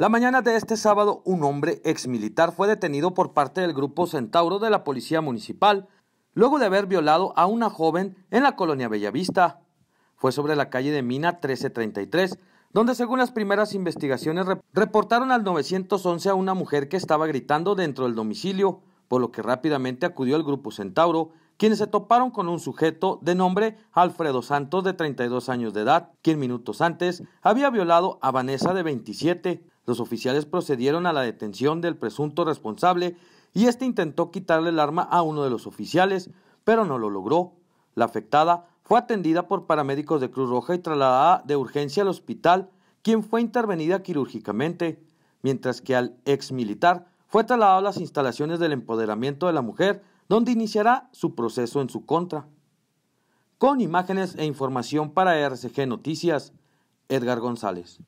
La mañana de este sábado, un hombre exmilitar fue detenido por parte del grupo Centauro de la Policía Municipal, luego de haber violado a una joven en la colonia Bellavista. Fue sobre la calle de Mina 1333, donde según las primeras investigaciones reportaron al 911 a una mujer que estaba gritando dentro del domicilio, por lo que rápidamente acudió el grupo Centauro, quienes se toparon con un sujeto de nombre Alfredo Santos de 32 años de edad, quien minutos antes había violado a Vanessa de 27, los oficiales procedieron a la detención del presunto responsable y este intentó quitarle el arma a uno de los oficiales, pero no lo logró. La afectada fue atendida por paramédicos de Cruz Roja y trasladada de urgencia al hospital, quien fue intervenida quirúrgicamente, mientras que al ex militar fue trasladado a las instalaciones del empoderamiento de la mujer, donde iniciará su proceso en su contra. Con imágenes e información para RCG Noticias, Edgar González.